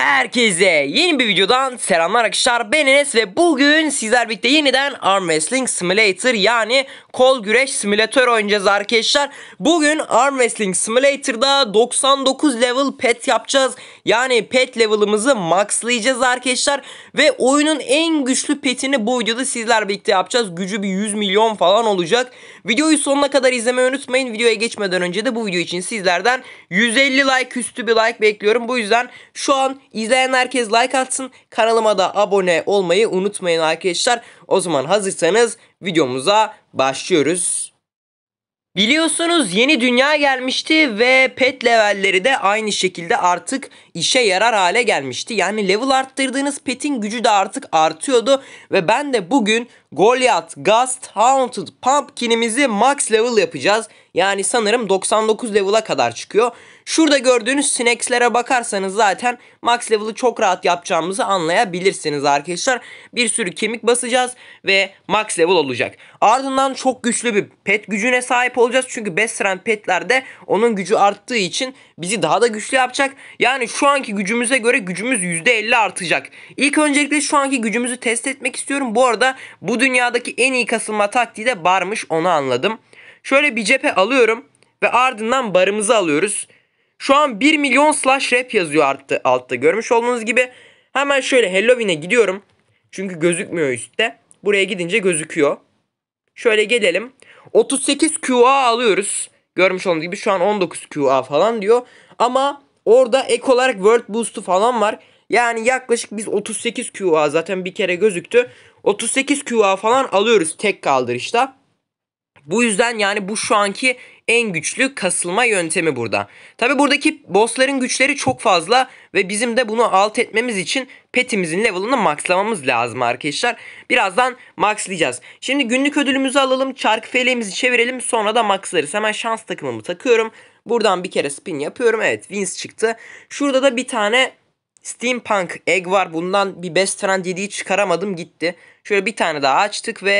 Herkese yeni bir videodan selamlar arkadaşlar ben Enes ve bugün sizler birlikte yeniden Arm Wrestling Simulator yani kol güreş simülatör oynayacağız arkadaşlar. Bugün Arm Wrestling Simulator'da 99 level pet yapacağız. Yani pet level'ımızı maxlayacağız arkadaşlar ve oyunun en güçlü petini bu videoda sizler birlikte yapacağız. Gücü bir 100 milyon falan olacak. Videoyu sonuna kadar izlemeyi unutmayın. Videoya geçmeden önce de bu video için sizlerden 150 like üstü bir like bekliyorum. Bu yüzden şu an İzleyen herkes like atsın. Kanalıma da abone olmayı unutmayın arkadaşlar. O zaman hazırsanız videomuza başlıyoruz. Biliyorsunuz yeni dünya gelmişti ve pet levelleri de aynı şekilde artık işe yarar hale gelmişti. Yani level arttırdığınız petin gücü de artık artıyordu ve ben de bugün Goliath Gust Haunted Pumpkin'imizi max level yapacağız. Yani sanırım 99 level'a kadar çıkıyor. Şurada gördüğünüz sinekslere bakarsanız zaten max level'ı çok rahat yapacağımızı anlayabilirsiniz arkadaşlar. Bir sürü kemik basacağız ve max level olacak. Ardından çok güçlü bir pet gücüne sahip olacağız. Çünkü best run petlerde onun gücü arttığı için bizi daha da güçlü yapacak. Yani şu anki gücümüze göre gücümüz %50 artacak. İlk öncelikle şu anki gücümüzü test etmek istiyorum. Bu arada bu dünyadaki en iyi kasılma taktiği de barmış onu anladım. Şöyle bir cephe alıyorum ve ardından barımızı alıyoruz. Şu an 1 milyon slash rap yazıyor altta, altta. Görmüş olduğunuz gibi hemen şöyle Halloween'e gidiyorum. Çünkü gözükmüyor üstte. Buraya gidince gözüküyor. Şöyle gelelim. 38 QA alıyoruz. Görmüş olduğunuz gibi şu an 19 QA falan diyor. Ama Orada ek olarak World Boost'u falan var. Yani yaklaşık biz 38 QA zaten bir kere gözüktü. 38 QA falan alıyoruz tek kaldırışta. Bu yüzden yani bu şu anki en güçlü kasılma yöntemi burada. Tabi buradaki bossların güçleri çok fazla ve bizim de bunu alt etmemiz için petimizin level'ını maxlamamız lazım arkadaşlar. Birazdan maxlayacağız. Şimdi günlük ödülümüzü alalım. Çarkı feleğimizi çevirelim. Sonra da maxlarız. Hemen şans takımımı takıyorum. Buradan bir kere spin yapıyorum. Evet wins çıktı. Şurada da bir tane Steampunk Egg var. Bundan bir Best Friend 7'yi çıkaramadım gitti. Şöyle bir tane daha açtık ve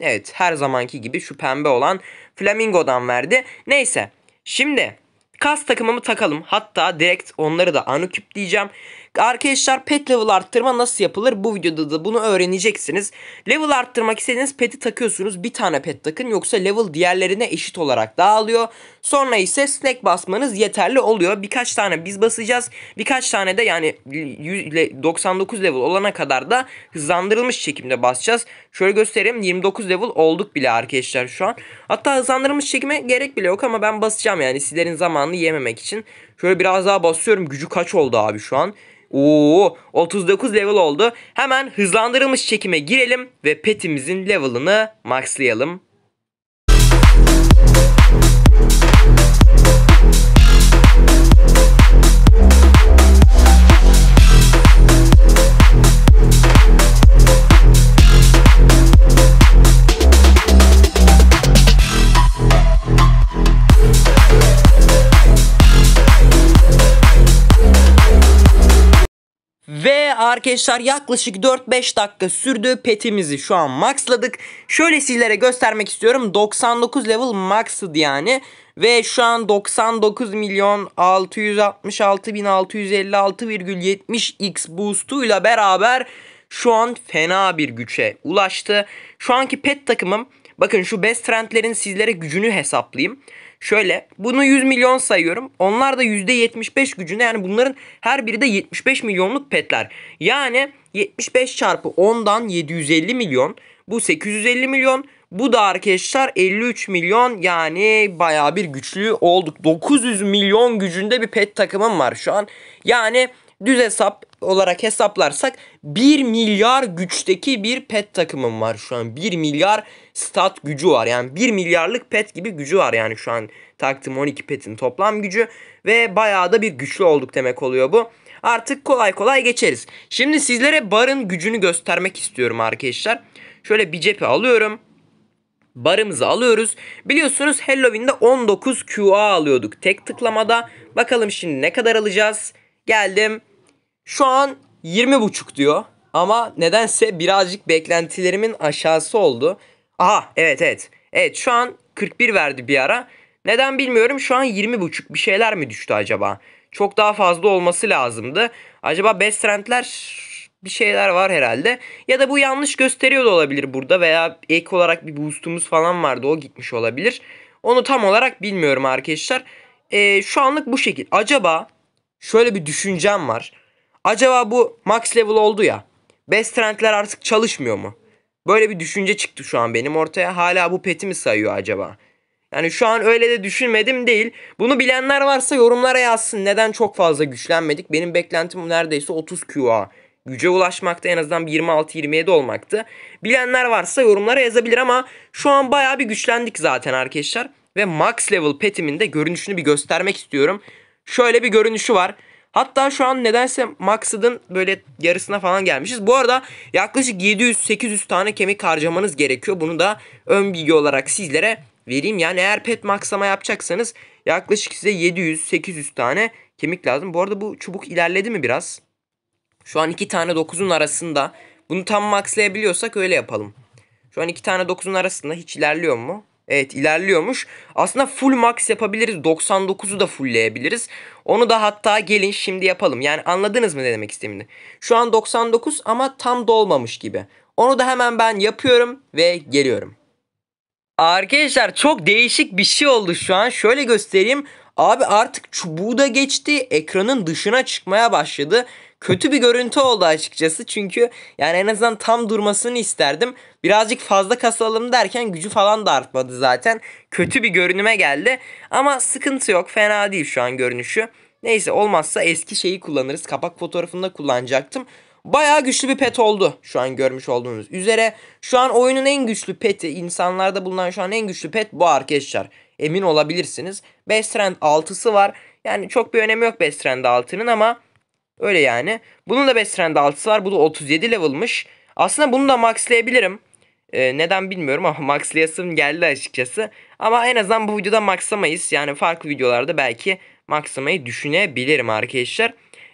evet her zamanki gibi şu pembe olan Flamingo'dan verdi. Neyse şimdi kas takımımı takalım. Hatta direkt onları da anuküp diyeceğim. Arkadaşlar pet level arttırma nasıl yapılır? Bu videoda da bunu öğreneceksiniz. Level arttırmak istediğiniz peti takıyorsunuz. Bir tane pet takın yoksa level diğerlerine eşit olarak dağılıyor. Sonra ise snack basmanız yeterli oluyor. Birkaç tane biz basacağız. Birkaç tane de yani 99 level olana kadar da hızlandırılmış çekimde basacağız. Şöyle göstereyim 29 level olduk bile arkadaşlar şu an. Hatta hızlandırılmış çekime gerek bile yok ama ben basacağım yani sizlerin zamanını yememek için. Şöyle biraz daha basıyorum. Gücü kaç oldu abi şu an? Oo 39 level oldu. Hemen hızlandırılmış çekime girelim ve petimizin level'ını maxlayalım. Ve arkadaşlar yaklaşık 4-5 dakika sürdü. Petimizi şu an maxladık. Şöyle sizlere göstermek istiyorum. 99 level max'dı yani. Ve şu an 99 milyon 666.656,70 x boostuyla beraber şu an fena bir güçe ulaştı. Şu anki pet takımım bakın şu best trendlerin sizlere gücünü hesaplayayım. Şöyle bunu 100 milyon sayıyorum. Onlar da %75 gücünde yani bunların her biri de 75 milyonluk petler. Yani 75 çarpı 10'dan 750 milyon. Bu 850 milyon. Bu da arkadaşlar 53 milyon yani baya bir güçlü olduk. 900 milyon gücünde bir pet takımım var şu an. Yani düz hesap olarak hesaplarsak 1 milyar güçteki bir pet takımım var şu an. 1 milyar stat gücü var. Yani 1 milyarlık pet gibi gücü var yani şu an taktığım 12 petin toplam gücü. Ve bayağı da bir güçlü olduk demek oluyor bu. Artık kolay kolay geçeriz. Şimdi sizlere barın gücünü göstermek istiyorum arkadaşlar. Şöyle bir cephe alıyorum barımızı alıyoruz. Biliyorsunuz Halloween'de 19 QA alıyorduk tek tıklamada. Bakalım şimdi ne kadar alacağız. Geldim. Şu an buçuk diyor. Ama nedense birazcık beklentilerimin aşağısı oldu. Aha evet evet. Evet şu an 41 verdi bir ara. Neden bilmiyorum şu an buçuk bir şeyler mi düştü acaba? Çok daha fazla olması lazımdı. Acaba best trendler bir şeyler var herhalde. Ya da bu yanlış gösteriyor da olabilir burada veya ek olarak bir boostumuz falan vardı o gitmiş olabilir. Onu tam olarak bilmiyorum arkadaşlar. Ee, şu anlık bu şekil. Acaba şöyle bir düşüncem var. Acaba bu max level oldu ya. Best trendler artık çalışmıyor mu? Böyle bir düşünce çıktı şu an benim ortaya. Hala bu peti mi sayıyor acaba? Yani şu an öyle de düşünmedim değil. Bunu bilenler varsa yorumlara yazsın. Neden çok fazla güçlenmedik? Benim beklentim neredeyse 30 QA. Güce ulaşmakta en azından 26-27 olmaktı. Bilenler varsa yorumlara yazabilir ama şu an baya bir güçlendik zaten arkadaşlar. Ve max level petimin de görünüşünü bir göstermek istiyorum. Şöyle bir görünüşü var. Hatta şu an nedense maksadın böyle yarısına falan gelmişiz. Bu arada yaklaşık 700-800 tane kemik harcamanız gerekiyor. Bunu da ön bilgi olarak sizlere vereyim. Yani eğer pet maksama yapacaksanız yaklaşık size 700-800 tane kemik lazım. Bu arada bu çubuk ilerledi mi biraz? Şu an 2 tane 9'un arasında. Bunu tam maxlayabiliyorsak öyle yapalım. Şu an 2 tane 9'un arasında hiç ilerliyor mu? Evet ilerliyormuş. Aslında full max yapabiliriz. 99'u da fullleyebiliriz. Onu da hatta gelin şimdi yapalım. Yani anladınız mı ne demek istediğimi? Şu an 99 ama tam dolmamış gibi. Onu da hemen ben yapıyorum ve geliyorum. Arkadaşlar çok değişik bir şey oldu şu an. Şöyle göstereyim. Abi artık çubuğu da geçti. Ekranın dışına çıkmaya başladı kötü bir görüntü oldu açıkçası. Çünkü yani en azından tam durmasını isterdim. Birazcık fazla kasalım derken gücü falan da artmadı zaten. Kötü bir görünüme geldi. Ama sıkıntı yok. Fena değil şu an görünüşü. Neyse olmazsa eski şeyi kullanırız. Kapak fotoğrafında kullanacaktım. Bayağı güçlü bir pet oldu şu an görmüş olduğunuz üzere. Şu an oyunun en güçlü peti, insanlarda bulunan şu an en güçlü pet bu arkadaşlar. Emin olabilirsiniz. Best Trend 6'sı var. Yani çok bir önemi yok Best Trend 6'nın ama Öyle yani. Bunun da best trend 6'sı var. Bu da 37 level'mış. Aslında bunu da maxlayabilirim. Ee, neden bilmiyorum ama maxlayasım geldi açıkçası. Ama en azından bu videoda maxlamayız. Yani farklı videolarda belki maxlamayı düşünebilirim arkadaşlar.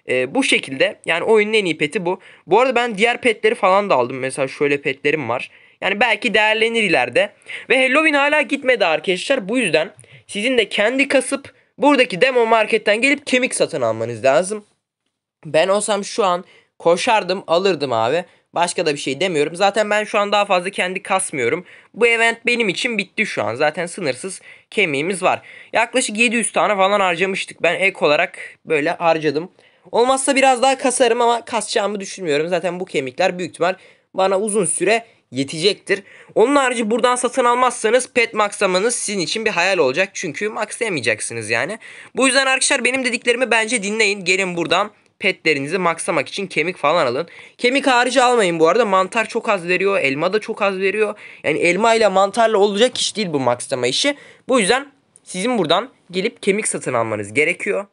Ee, bu şekilde yani oyunun en iyi peti bu. Bu arada ben diğer petleri falan da aldım. Mesela şöyle petlerim var. Yani belki değerlenir ileride. Ve Halloween hala gitmedi arkadaşlar. Bu yüzden sizin de kendi kasıp buradaki demo marketten gelip kemik satın almanız lazım. Ben olsam şu an koşardım alırdım abi. Başka da bir şey demiyorum. Zaten ben şu an daha fazla kendi kasmıyorum. Bu event benim için bitti şu an. Zaten sınırsız kemiğimiz var. Yaklaşık 700 tane falan harcamıştık. Ben ek olarak böyle harcadım. Olmazsa biraz daha kasarım ama kasacağımı düşünmüyorum. Zaten bu kemikler büyük ihtimal bana uzun süre yetecektir. Onun harici buradan satın almazsanız pet maksamanız sizin için bir hayal olacak. Çünkü maksayamayacaksınız yani. Bu yüzden arkadaşlar benim dediklerimi bence dinleyin. Gelin buradan petlerinizi maksamak için kemik falan alın. Kemik harici almayın bu arada. Mantar çok az veriyor. Elma da çok az veriyor. Yani elma ile mantarla olacak iş değil bu makslama işi. Bu yüzden sizin buradan gelip kemik satın almanız gerekiyor.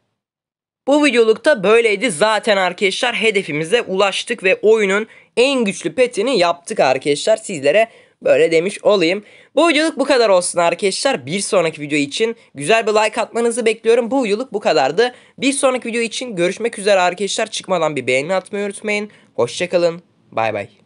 Bu videolukta böyleydi. Zaten arkadaşlar hedefimize ulaştık ve oyunun en güçlü petini yaptık arkadaşlar. Sizlere Böyle demiş olayım. Bu videoluk bu kadar olsun arkadaşlar. Bir sonraki video için güzel bir like atmanızı bekliyorum. Bu videoluk bu kadardı. Bir sonraki video için görüşmek üzere arkadaşlar. Çıkmadan bir beğeni atmayı unutmayın. Hoşçakalın. Bay bay.